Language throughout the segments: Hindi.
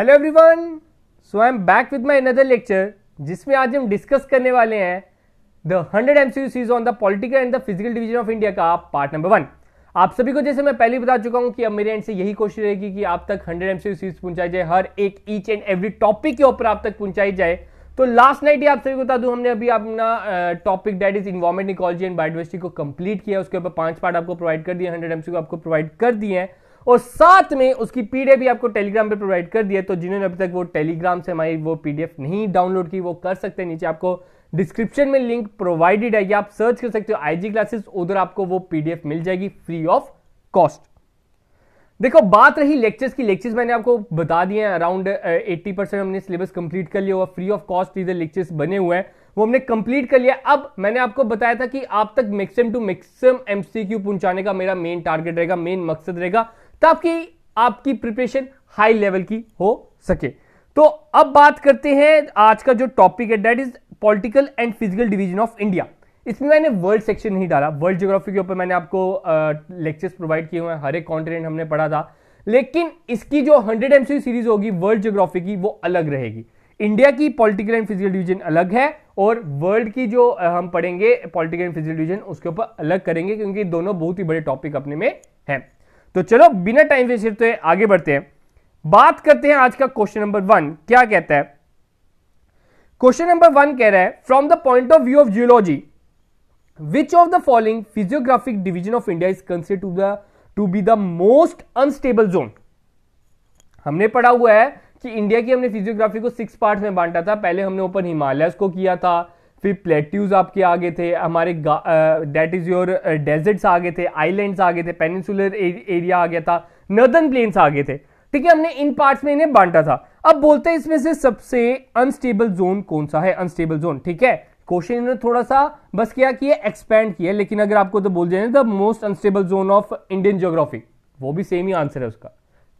hello everyone so I am back with my another lecture जिसमें आज हम डिस्कस करने वाले हैं the hundred M C on the political and the physical division of India का पार्ट नंबर वन आप सभी को जैसे मैं पहले बता चुका हूं कि अब मेरे एंड से यही कोशिश रहेगी कि आप तक हंड्रेड एम सी पहुंचाई जाए हर एक ईच एंड एवरी टॉपिक के ऊपर आप तक पहुंचाई जाए तो लास्ट नाइट ही आप सभी को बता दूं हमने अभी अपना topic that is environment ecology and biodiversity को कंप्लीट किया उसके ऊपर पांच पार्ट आपको प्रोवाइड कर दिए हंड्रेड एमसी को आपको प्रोवाइड कर दिए हैं और साथ में उसकी पीडीएफ भी आपको टेलीग्राम पे प्रोवाइड कर दिया तो जिन्होंने अभी तक वो टेलीग्राम से हमारी वो पीडीएफ नहीं डाउनलोड की वो कर सकते हैं नीचे आपको डिस्क्रिप्शन में लिंक प्रोवाइडेड है या आप सर्च कर सकते हो आईजी क्लासेस उधर आपको वो पीडीएफ मिल जाएगी फ्री ऑफ कॉस्ट देखो बात रही लेक्चर्स की लेक्चर्स मैंने आपको बता दिए हैं अराउंड एट्टी परसेंट हमने सिलेबस कंप्लीट कर लिया हुआ फ्री ऑफ कॉस्ट इधर लेक्चर्स बने हुए हैं वो हमने कंप्लीट कर लिया अब मैंने आपको बताया था कि आप तक मैक्सिमम टू मैक्सिमम एमसीक्यू पहुंचाने का मेरा मेन टारगेट रहेगा मेन मकसद रहेगा ताकि तो आपकी प्रिपरेशन हाई लेवल की हो सके तो अब बात करते हैं आज का जो टॉपिक है that is political and physical division of India इसमें मैंने वर्ल्ड सेक्शन नहीं डाला वर्ल्ड ज्योग्राफी के ऊपर मैंने आपको लेक्चर्स प्रोवाइड किए हुए हैं हर एक कॉन्टिनेंट हमने पढ़ा था लेकिन इसकी जो हंड्रेड एम सीरीज होगी वर्ल्ड ज्योग्राफी की वो अलग रहेगी इंडिया की पॉलिटिकल एंड फिजिकल डिवीजन अलग है और वर्ल्ड की जो हम पढ़ेंगे पॉलिटिकल एंड फिजिकल डिवीजन उसके ऊपर अलग करेंगे क्योंकि दोनों बहुत ही बड़े टॉपिक अपने में हैं तो चलो बिना टाइम वेस्ट करते तो आगे बढ़ते हैं बात करते हैं आज का क्वेश्चन नंबर वन क्या कहता है क्वेश्चन नंबर वन कह रहा है from the point of view of geology which of the following physiographic division of India is consider to the to be the most unstable zone हमने पढ़ा हुआ है कि इंडिया की हमने फिजियोग्राफी को सिक्स पार्ट्स में बांटा था पहले हमने ऊपर हिमालयस को किया था फिर प्लेट्यूज आपके आगे थे हमारे दैट इज़ योर डेजर्ट्स आगे थे आइलैंड्स आगे थे पेनिसुलर एरिया आ गया था नर्दर्न प्लेन्स आगे थे ठीक है हमने इन पार्ट्स में इन्हें बांटा था अब बोलते हैं इसमें से सबसे अनस्टेबल जोन कौन सा है अनस्टेबल जोन ठीक है क्वेश्चन इन्होंने थोड़ा सा बस क्या किया एक्सपैंड किया लेकिन अगर आपको तो बोल जाए the most unstable zone of Indian geography वो भी सेम ही आंसर है उसका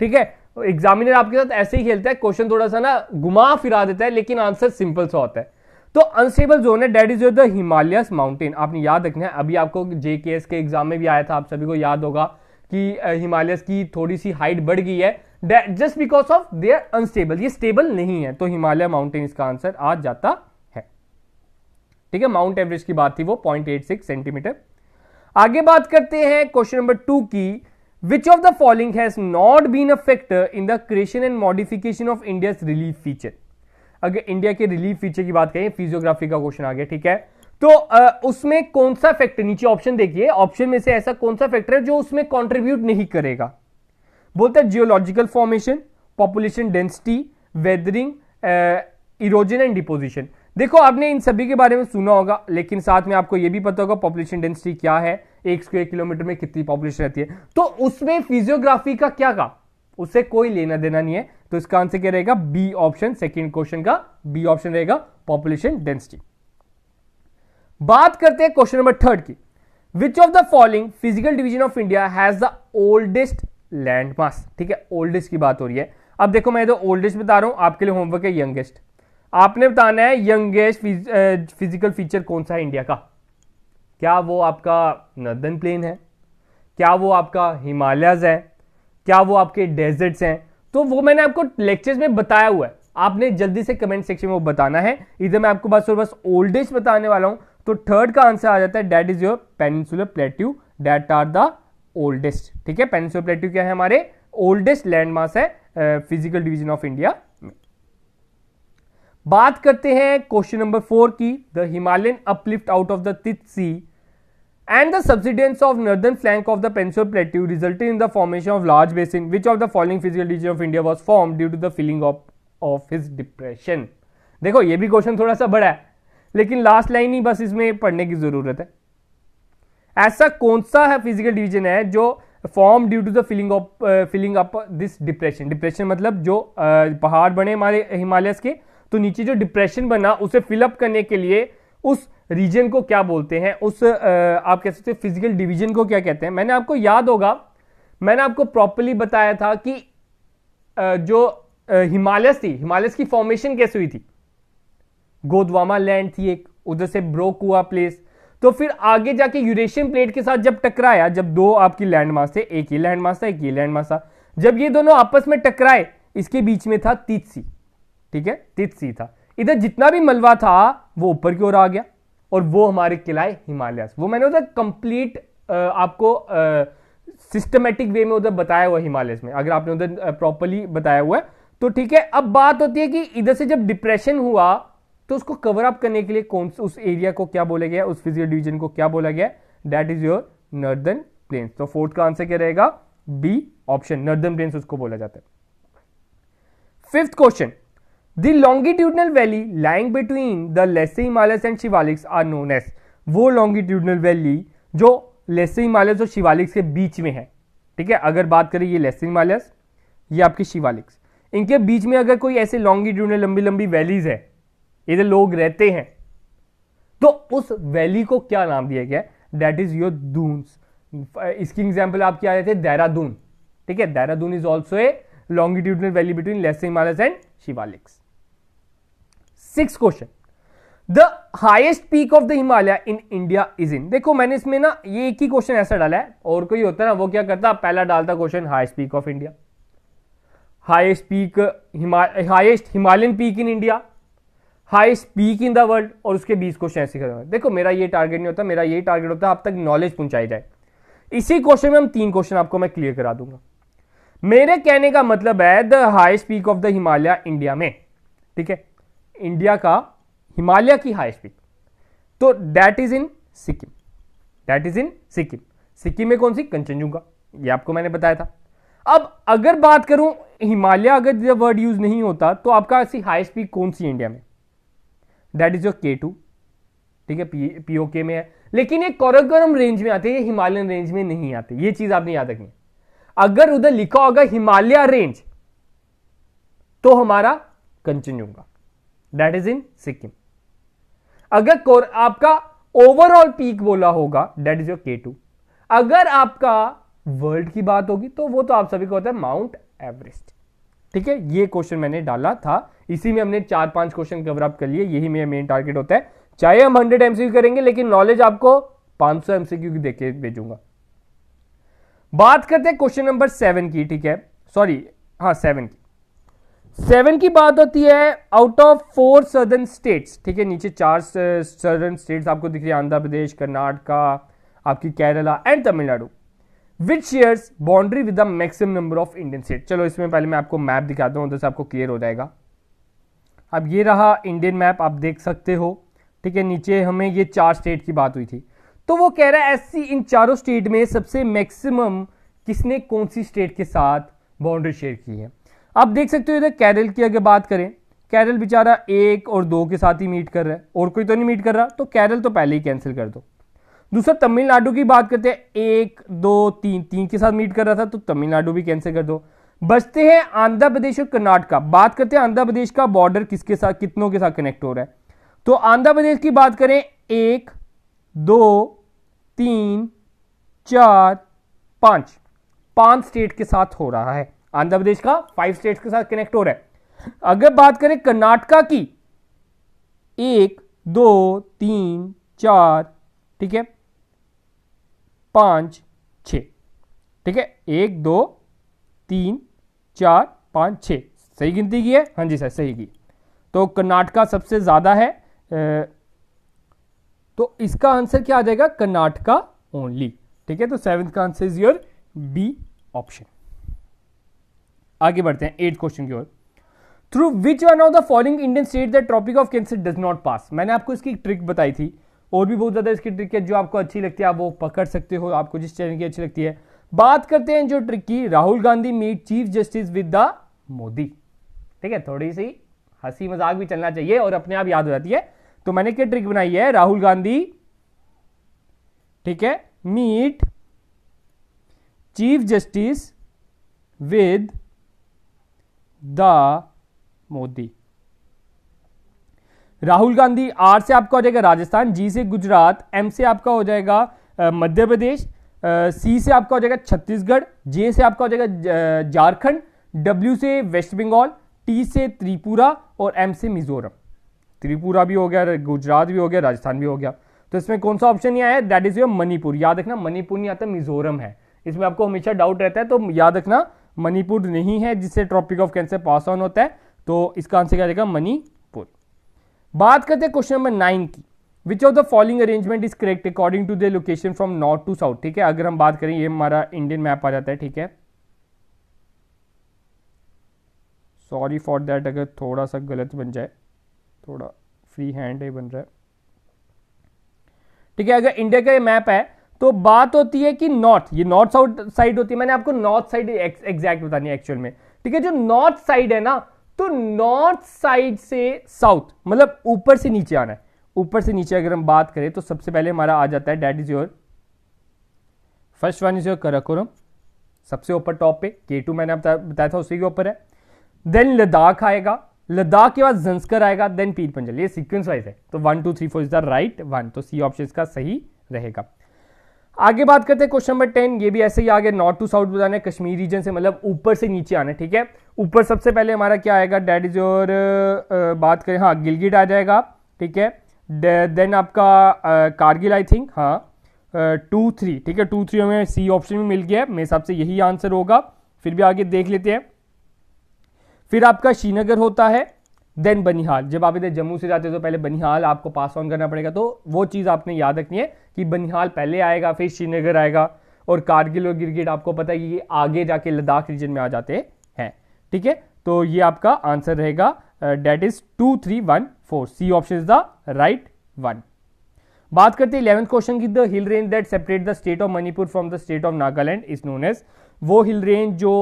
ठीक है एग्जामिनर आपके साथ ऐसे ही खेलता है क्वेश्चन थोड़ा सा ना घुमा फिरा देता है लेकिन आंसर सिंपल सा होता है तो अनस्टेबल जोन है that is your the Himalayas mountain आपने याद रखना है अभी आपको जेके के एस के एग्जाम में भी आया था आप सभी को याद होगा कि हिमालयस की थोड़ी सी हाइट बढ़ गई है just because of they are unstable ये स्टेबल नहीं है तो हिमालय माउंटेन इसका आंसर आ जाता है ठीक है माउंट एवरेज की बात थी वो पॉइंट एट सिक्स सेंटीमीटर आगे बात करते हैं क्वेश्चन नंबर टू की which of the following has not been a factor in the creation and modification of india's relief feature अगर इंडिया के रिलीफ फीचर की बात करें फिजियोग्राफी का क्वेश्चन आ गया ठीक है तो आ, उसमें कौन सा फैक्टर नीचे ऑप्शन देखिए ऑप्शन में से ऐसा कौन सा फैक्टर है जो उसमें कॉन्ट्रीब्यूट नहीं करेगा बोलता geological formation population density weathering erosion and deposition देखो आपने इन सभी के बारे में सुना होगा लेकिन साथ में आपको यह भी पता होगा पॉपुलेशन डेंसिटी क्या है एक स्क्वेयर किलोमीटर में कितनी पॉपुलेशन रहती है तो उसमें फिजियोग्राफी का क्या का उससे कोई लेना देना नहीं है तो इसका आंसर क्या रहेगा बी ऑप्शन सेकेंड क्वेश्चन का बी ऑप्शन रहेगा पॉपुलेशन डेंसिटी बात करते हैं क्वेश्चन नंबर थर्ड की which of the following physical division of India has the oldest land ठीक है ओल्डेस्ट की बात हो रही है अब देखो मैं तो ओल्डेस्ट बता रहा हूं आपके लिए होमवर्क है यंगेस्ट आपने बताना है यंगेस्ट फिज, फिजिकल फीचर कौन सा है इंडिया का क्या वो आपका नर्दन प्लेन है क्या वो आपका हिमालयाज है क्या वो आपके डेजर्ट्स हैं तो वो मैंने आपको लेक्चर्स में बताया हुआ है आपने जल्दी से कमेंट सेक्शन में वो बताना है इधर मैं आपको बस और बस ओल्ड एज बताने वाला हूं तो थर्ड का आंसर आ जाता है that is your peninsular plateau that are the oldest ठीक है पेनिसुलर प्लेट्यू क्या है हमारे ओल्डेस्ट लैंडमार्क है फिजिकल डिविजन ऑफ इंडिया में बात करते हैं क्वेश्चन नंबर फोर की the Himalayan uplift out of the Tethys sea and the subsidence of northern flank of the peninsular plateau resulted in the formation of large basin which of the following physical region of india was formed due to the filling up of his depression देखो ये भी क्वेश्चन थोड़ा सा बड़ा है लेकिन लास्ट लाइन ही बस इसमें पढ़ने की जरूरत है ऐसा कौन सा है फिजिकल डिवीजन है जो form due to the filling of filling up this depression depression मतलब जो uh, पहाड़ बने हमारे हिमालयस के तो नीचे जो डिप्रेशन बना उसे फिलअप करने के लिए उस रीजन को क्या बोलते हैं उस आप कह सकते हो फिजिकल डिवीजन को क्या कहते हैं मैंने आपको याद होगा मैंने आपको प्रॉपरली बताया था कि जो हिमालयस थी हिमालयस की फॉर्मेशन कैसे हुई थी गोदवामा लैंड थी एक उधर से ब्रोक हुआ प्लेस तो फिर आगे जाके यूरेशियन प्लेट के साथ जब टकराया जब दो आपकी लैंड मास थे एक ही लैंड मास था एक ही लैंड मास था जब ये दोनों आपस में टकराए इसके बीच में था तितसी ठीक है तीतसी था इधर जितना भी मलबा था वो ऊपर की ओर आ गया और वो हमारे किलाए हिमालयस वो मैंने उधर कंप्लीट आपको सिस्टमेटिक वे में उधर बताया हुआ हिमालयस में अगर आपने उधर प्रॉपरली बताया हुआ है तो ठीक है अब बात होती है कि इधर से जब डिप्रेशन हुआ तो उसको कवर अप करने के लिए कौन उस एरिया को क्या बोला गया उस फिजिकल डिवीजन को क्या बोला गया that is your northern plains तो फोर्थ का आंसर क्या रहेगा बी ऑप्शन नर्दर्न प्लेन्स उसको बोला जाता है fifth question The longitudinal valley lying between the lesser Himalayas and Shivaliks are known as वो लॉन्गिट्यूडनल वैली जो लेसर हिमालयस और शिवालिक्स के बीच में है ठीक है अगर बात करें ये लेसर हिमालयस ये आपके शिवालिक्स इनके बीच में अगर कोई ऐसे लॉन्गिट्यूडनल लंबी लंबी वैलीज है इधर लोग रहते हैं तो उस वैली को क्या नाम दिया गया दैट इज योर दून इसकी एग्जाम्पल आप क्या हैं देहरादून ठीक है Dehradun is also a longitudinal valley between less Himalayas and Shivaliks six question the highest peak of the Himalaya in India is in देखो मैंने इसमें ना ये एक ही क्वेश्चन ऐसा डाला है और कोई होता है ना वो क्या करता पहला डालता question highest peak of India highest peak highest Himalayan peak in India highest peak in the world और उसके बीस क्वेश्चन ऐसे खत्म देखो मेरा ये टारगेट नहीं होता मेरा ये टारगेट होता है आप तक नॉलेज पहुंचाई जाए इसी क्वेश्चन में हम तीन क्वेश्चन आपको मैं क्लियर करा दूंगा मेरे कहने का मतलब है the highest peak of the Himalaya India में ठीक है इंडिया का हिमालय की हाइस्ट पीक तो that is in Sikkim that is in Sikkim Sikkim में कौन सी कंचनजुंगा ये आपको मैंने बताया था अब अगर बात करूं हिमालय अगर जब वर्ड यूज नहीं होता तो आपका ऐसी हाइस्ट पीक कौन सी इंडिया में that is your K two ठीक है पी पीओके में है लेकिन ये कोरगरम रेंज में आते हैं हिमालयन रेंज में नहीं आते ये चीज आपने याद रखनी अगर उधर लिखा होगा हिमालय रेंज तो हमारा Kanchenjunga that is in Sikkim अगर कोर आपका ओवरऑल पीक बोला होगा that is your K two अगर आपका वर्ल्ड की बात होगी तो वो तो आप सभी को होता है माउंट एवरेस्ट ठीक है ये क्वेश्चन मैंने डाला था इसी में हमने चार पांच क्वेश्चन कवर अप कर लिए यही मेरा मेन टारगेट होता है चाहे हम हंड्रेड एमसीक्यू करेंगे लेकिन नॉलेज आपको पांच सौ एमसीक्यू की देखे भेजूंगा बात करते हैं क्वेश्चन नंबर सेवन की ठीक है सॉरी हाँ सेवन की सेवन की बात होती है out of four southern states ठीक है नीचे चार सदर्न स्टेट्स आपको दिख रही है आंध्र प्रदेश कर्नाटका आपकी Kerala and Tamil Nadu which shares boundary with the maximum number of Indian state चलो इसमें पहले मैं आपको मैप दिखाता हूँ उधर से आपको क्लियर हो जाएगा अब ये रहा इंडियन मैप आप देख सकते हो ठीक है नीचे हमें ये चार स्टेट की बात हुई थी तो वो कह रहा है ऐसी इन चारों स्टेट में सबसे मैक्सिमम किसने कौन सी स्टेट के साथ बाउंड्री शेयर की है आप देख सकते हो इधर कैरल की अगर बात करें कैरल बेचारा एक और दो के साथ ही मीट कर रहा है और कोई तो नहीं मीट कर रहा तो कैरल तो पहले ही कैंसिल कर दो दूसरा तमिलनाडु की बात करते हैं एक दो तीन तीन के साथ मीट कर रहा था तो तमिलनाडु भी कैंसिल कर दो बचते हैं आंध्र प्रदेश और कर्नाटका बात करते हैं आंध्र प्रदेश का बॉर्डर किसके साथ कितनों के साथ कनेक्ट हो रहा है तो आंध्र प्रदेश की बात करें एक दो तीन चार पांच पांच स्टेट के साथ हो रहा है आंध्र प्रदेश का फाइव स्टेट्स के साथ कनेक्ट हो रहा है अगर बात करें कर्नाटका की एक दो तीन चार ठीक है पांच छ ठीक है एक दो तीन चार पांच छ सही गिनती की है हाँ जी सर सही की तो कर्नाटका सबसे ज़्यादा है तो इसका आंसर क्या आ जाएगा कर्नाटका ओनली ठीक है तो सेवन्थ का answer is your B option आगे बढ़ते हैं एट क्वेश्चन की ओर through which one of the following Indian state the tropic of cancer does not pass मैंने आपको इसकी ट्रिक बताई थी और भी बहुत ज़्यादा इसकी ट्रिक है जो आपको अच्छी लगती है आप वो पकड़ सकते हो आपको जिस चैनल की अच्छी लगती है बात करते हैं जो ट्रिक की Rahul Gandhi meet chief justice with the Modi ठीक है थोड़ी सी हंसी मजाक भी चलना चाहिए और अपने आप याद हो जाती है तो मैंने क्या ट्रिक बनाई है राहुल गांधी ठीक है meet chief justice with the Modi Rahul Gandhi R से आपका हो जाएगा राजस्थान जी से गुजरात एम से आपका हो जाएगा मध्य प्रदेश सी से आपका हो जाएगा छत्तीसगढ़ जे से आपका हो जाएगा झारखंड डब्ल्यू से वेस्ट बंगाल टी से त्रिपुरा और एम से मिजोरम त्रिपुरा भी हो गया गुजरात भी हो गया राजस्थान भी हो गया तो इसमें कौन सा ऑप्शन नहीं आया दैट इज योर मणिपुर याद रखना मणिपुर नहीं आता मिजोरम है इसमें आपको हमेशा डाउट रहता है तो याद रखना मणिपुर नहीं है जिससे tropic of cancer pass on होता है तो इसका आंसर क्या देगा मणिपुर बात करते हैं क्वेश्चन नंबर नाइन की which of the following arrangement is correct according to the location from north to south ठीक है अगर हम बात करें ये हमारा इंडियन मैप आ जाता है ठीक है सॉरी फॉर दैट अगर थोड़ा सा गलत बन जाए थोड़ा फ्री हैंड ही बन रहा है ठीक है अगर इंडिया का ये मैप है तो बात होती है कि नॉर्थ ये नॉर्थ साउथ साइड होती है मैंने आपको नॉर्थ साइड एग्जैक्ट बतानी है एक्चुअल में ठीक है जो नॉर्थ साइड है ना तो नॉर्थ साइड से साउथ मतलब ऊपर से नीचे आना है ऊपर से नीचे अगर हम बात करें तो सबसे पहले हमारा आ जाता है that is your first one is your Karakoram सबसे ऊपर टॉप पे के टू मैंने बताया था उसी के ऊपर है देन लद्दाख आएगा लद्दाख के बाद जंस्कर आएगा देन पीर पंजल ये सीक्वेंस वाइज है तो one two three four is the right one तो सी ऑप्शन का सही रहेगा आगे बात करते हैं क्वेश्चन नंबर टेन ये भी ऐसे ही आगे नॉर्थ टू साउथ बताने कश्मीर रीजन से मतलब ऊपर से नीचे आना ठीक है ऊपर सबसे पहले हमारा क्या आएगा डेट इज योर बात करें हाँ गिलगिट आ जाएगा ठीक है देन आपका आ, uh, कारगिल आई थिंक हाँ टू uh, थ्री ठीक है टू थ्री हमें सी ऑप्शन में मिल गया है मेरे हिसाब से यही आंसर होगा फिर भी आगे देख लेते हैं फिर आपका श्रीनगर होता है देन बनिहाल जब आप इधर जम्मू से जाते हो तो पहले बनिहाल आपको पास ऑन करना पड़ेगा तो वो चीज़ आपने याद रखनी है कि बनिहाल पहले आएगा फिर श्रीनगर आएगा और कारगिल और गिरगिट आपको पता है कि आगे जाके लद्दाख रीजन में आ जाते हैं ठीक है तो ये आपका आंसर रहेगा that is two three one four C option is the right one बात करते हैं इलेवंथ क्वेश्चन की the hill range that separate the state of Manipur from the state of Nagaland is known as वो हिल रेंज जो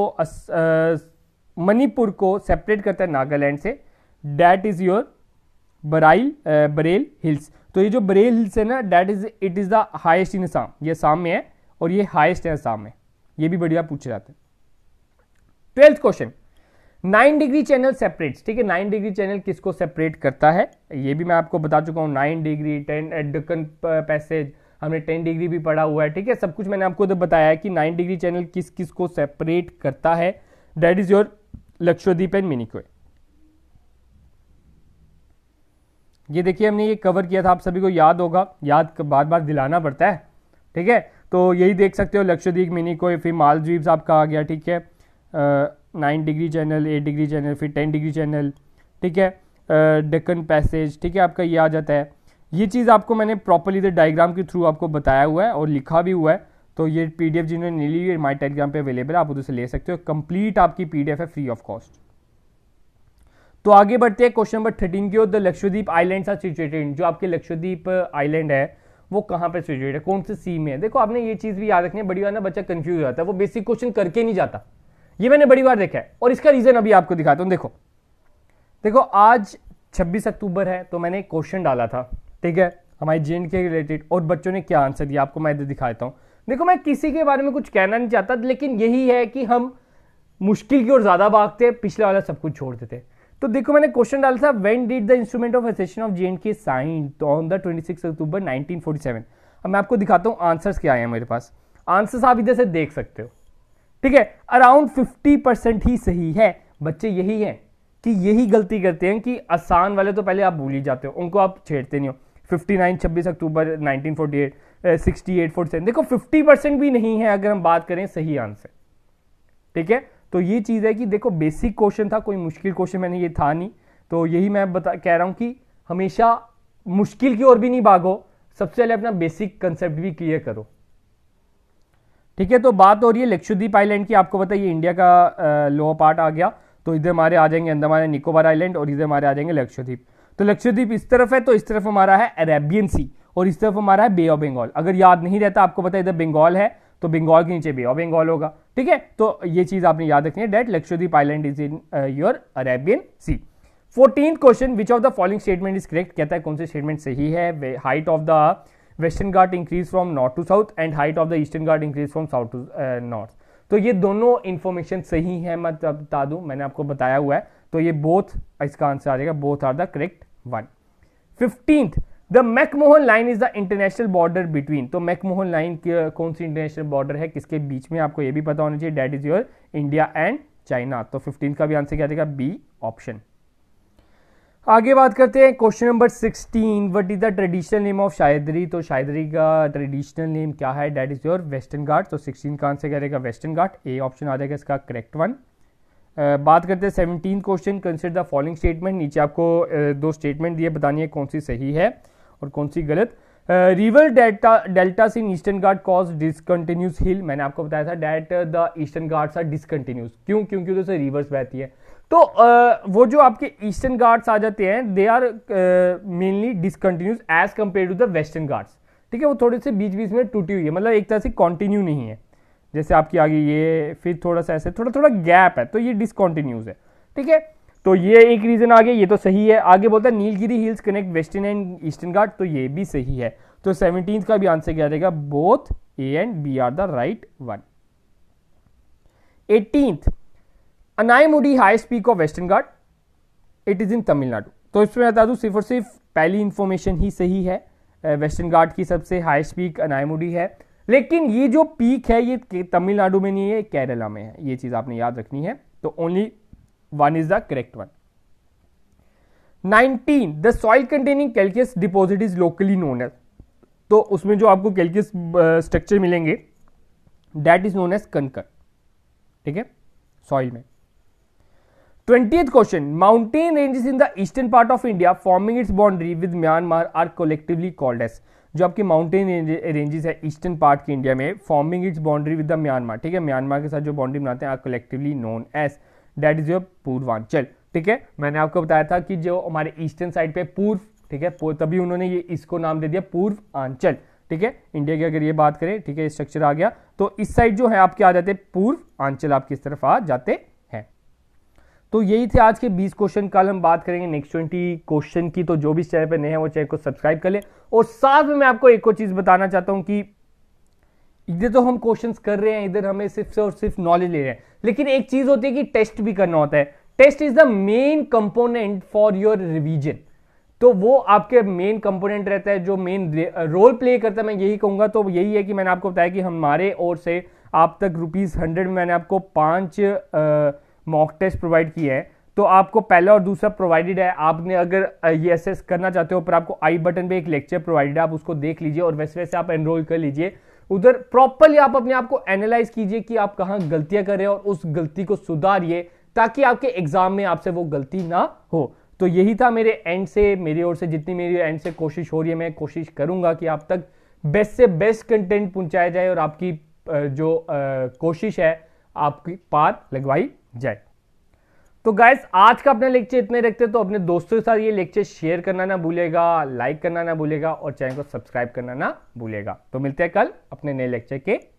मणिपुर uh, को सेपरेट करता है नागालैंड से that is your Barail Barail hills तो ये जो बरेल हिल्स है ना that is it is the highest in Assam ये असाम में है और ये हाइस्ट है असाम में ये भी बढ़िया पूछे जाते हैं twelfth question nine degree channel separate ठीक है नाइन डिग्री चैनल किसको सेपरेट करता है ये भी मैं आपको बता चुका हूं nine degree ten Duncan passage हमने टेन डिग्री भी पढ़ा हुआ है ठीक है सब कुछ मैंने आपको तो बताया है कि नाइन डिग्री चैनल किस किस को सेपरेट करता है that is your Lakshadweep and Minicoy ये देखिए हमने ये कवर किया था आप सभी को याद होगा याद बार बार दिलाना पड़ता है ठीक है तो यही देख सकते हो लक्षद्वीप मिनी को फिर मालद्वीप आपका आ गया ठीक है nine degree channel eight degree channel फिर टेन डिग्री चैनल ठीक है डक्कन पैसेज ठीक है आपका ये आ जाता है ये चीज़ आपको मैंने प्रॉपरली इधर डायग्राम के थ्रू आपको बताया हुआ है और लिखा भी हुआ है तो ये पी डी एफ जिन्होंने ली है माई टेलीग्राम पे अवेलेबल है आप उधर से ले सकते हो कंप्लीट आपकी पी डी एफ है फ्री ऑफ कॉस्ट तो आगे बढ़ते हैं क्वेश्चन नंबर थर्टीन की ओर the Lakshadweep island are situated जो आपके लक्षद्वीप आइलैंड है वो कहाँ पे सिचुएटेड है कौन से सी में है देखो आपने ये चीज़ भी याद रखनी है बड़ी बार ना बच्चा कंफ्यूज हो जाता है वो बेसिक क्वेश्चन करके नहीं जाता ये मैंने बड़ी बार देखा है और इसका रीज़न अभी आपको दिखाता हूँ देखो देखो आज 26 अक्टूबर है तो मैंने एक क्वेश्चन डाला था ठीक है हमारे जे के रिलेटेड और बच्चों ने क्या आंसर दिया आपको मैं इधर दिखा देता हूँ देखो मैं किसी के बारे में कुछ कहना नहीं चाहता लेकिन यही है कि हम मुश्किल की ओर ज़्यादा भागते पिछले वाला सब कुछ छोड़ देते हैं तो देखो मैंने क्वेश्चन डाला था when did the instrument of accession of J and K sign तो on the twenty six October 1947 अब मैं आपको दिखाता हूँ आंसर्स क्या है मेरे पास आंसर्स आप इधर से देख सकते हो ठीक है अराउंड फिफ्टी परसेंट ही सही है बच्चे यही है कि यही गलती करते हैं कि आसान वाले तो पहले आप भूल ही जाते हो उनको आप छेड़ते नहीं हो 59 26 अक्टूबर 1948 68 47 देखो 50 परसेंट भी नहीं है अगर हम बात करें सही आंसर ठीक है तो ये चीज़ है कि देखो बेसिक क्वेश्चन था कोई मुश्किल क्वेश्चन मैंने ये था नहीं तो यही मैं बता कह रहा हूँ कि हमेशा मुश्किल की ओर भी नहीं भागो सबसे पहले अपना बेसिक कंसेप्ट भी क्लियर करो ठीक है तो बात हो रही है लक्षद्वीप आइलैंड की आपको पता है ये इंडिया का लोअर पार्ट आ गया तो इधर हमारे आ जाएंगे अंदमान निकोबार आइलैंड और इधर हमारे आ जाएंगे लक्षद्वीप तो लक्षद्वीप इस तरफ है तो इस तरफ हमारा है अरेबियन सी और इस तरफ हमारा है बे ऑफ बंगाल अगर याद नहीं रहता आपको पता है इधर बंगाल है तो बंगाल के नीचे बे ऑफ बंगाल होगा ठीक है तो ये चीज आपने याद रखनी है that Lakshadweep island is in your Arabian sea fourteen question which of the following statement is correct कहता है कौन से स्टेटमेंट सही है height of the western Ghat increase from north to south and height of the eastern Ghat increase from south to north तो ये दोनों इन्फॉर्मेशन सही है मैं बता दूं मैंने आपको बताया हुआ है तो ये बोथ इसका आंसर आ जाएगा both are the correct one fifteenth the McMahon line is the international border between तो मैकमोहन लाइन कौन सी इंटरनेशनल बॉर्डर है किसके बीच में आपको यह भी पता होना चाहिए that is your India and China तो फिफ्टीन का भी आंसर क्या देगा बी ऑप्शन आगे बात करते हैं question number sixteen what is the traditional name of Sahyadri तो शायदरी का ट्रेडिशनल नेम क्या है that is your western Ghat तो सिक्सटीन का आंसर क्या देगा वेस्टर्न घाट ए ऑप्शन आ जाएगा इसका करेक्ट वन uh, बात करते हैं seventeen question consider the following statement नीचे आपको uh, दो स्टेटमेंट दिए बतानी है कौन सी सही है और कौन सी गलत river delta delta in eastern guard cause discontinuous hill मैंने आपको बताया था that the eastern guards are discontinuous क्यों क्योंकि उधर से रिवर्स बहती है तो uh, वो जो आपके ईस्टर्न गार्ड्स आ जाते हैं they are mainly discontinuous as compare to the western guards ठीक है वो थोड़े से बीच बीच में टूटी हुई है मतलब एक तरह से कॉन्टिन्यू नहीं है जैसे आपकी आगे ये फिर थोड़ा सा ऐसे थोड़ा थोड़ा गैप है तो ये डिसकॉन्टिन्यूज है ठीक है तो ये एक रीज़न आ गया ये तो सही है आगे बोलता है Nilgiri hills connect western and eastern ghat तो ये भी सही है तो सेवनटीन का भी आंसर क्या रहेगा both A and B are the right one eighteenth Anaimudi highest peak of western ghat it is in Tamil Nadu तो इसमें बता दू सिर्फ और सिर्फ पहली इंफॉर्मेशन ही सही है वेस्टर्न घाट की सबसे हाइस्ट पीक अनाईमुडी है लेकिन ये जो पीक है ये तमिलनाडु में नहीं है केरला में है ये चीज़ आपने याद रखनी है तो only one is the correct one nineteen the soil containing calcareous deposit is locally known as तो उसमें जो आपको कैल्कियस स्ट्रक्चर uh, मिलेंगे that is known as kankar ठीक है सॉइल में twenty question mountain ranges in the eastern part of India forming its boundary with Myanmar are collectively called as जो आपके माउंटेन रेंजेस है ईस्टर्न पार्ट के इंडिया में forming its boundary with the Myanmar ठीक है म्यांमार के साथ जो बाउंड्री बनाते हैं are collectively known as that is your Purvanchal ठीक है मैंने आपको बताया था कि जो हमारे ईस्टर्न साइड पे पूर्व ठीक है तभी उन्होंने ये इसको नाम दे दिया पूर्व आंचल ठीक है इंडिया की अगर ये बात करें ठीक है स्ट्रक्चर आ गया तो इस साइड जो है आपके आ जाते पूर्व आंचल आपकी इस तरफ आ जाते हैं तो यही थे आज के 20 क्वेश्चन कल हम बात करेंगे नेक्स्ट ट्वेंटी क्वेश्चन की तो जो भी चैनल पर नए हैं वो चैनल को सब्सक्राइब कर ले और साथ में मैं आपको एक और चीज़ बताना चाहता हूं कि इधर तो हम क्वेश्चन कर रहे हैं इधर हमें सिर्फ और सिर्फ नॉलेज ले रहे हैं लेकिन एक चीज होती है कि टेस्ट भी करना होता है test is the main component for your revision तो वो आपके मेन कंपोनेंट रहता है जो मेन रोल प्ले करता है मैं यही कहूंगा तो यही है कि मैंने आपको बताया कि हमारे ओर से आप तक रुपीज़ हंड्रेड में मैंने आपको पांच मॉक टेस्ट प्रोवाइड किए हैं तो आपको पहला और दूसरा प्रोवाइडेड है आपने अगर ये एस करना चाहते हो पर आपको आई बटन पे एक लेक्चर प्रोवाइडेड है आप उसको देख लीजिए और वैसे वैसे आप एनरोल कर लीजिए उधर प्रॉपरली आप अपने आप को एनालाइज कीजिए कि आप कहाँ गलतियां कर रहे हैं और उस गलती को सुधारिए ताकि आपके एग्जाम में आपसे वो गलती ना हो तो यही था मेरे एंड से मेरी ओर से जितनी मेरी एंड से कोशिश हो रही है मैं कोशिश करूंगा कि आप तक बेस्ट से बेस्ट कंटेंट पहुंचाया जाए और आपकी जो कोशिश है आपकी पार लगवाई जाए तो गाइस आज का अपना लेक्चर इतने रखते तो अपने दोस्तों के साथ ये लेक्चर शेयर करना ना भूलेगा लाइक करना ना भूलेगा और चैनल को सब्सक्राइब करना ना भूलेगा तो मिलते हैं कल अपने नए लेक्चर के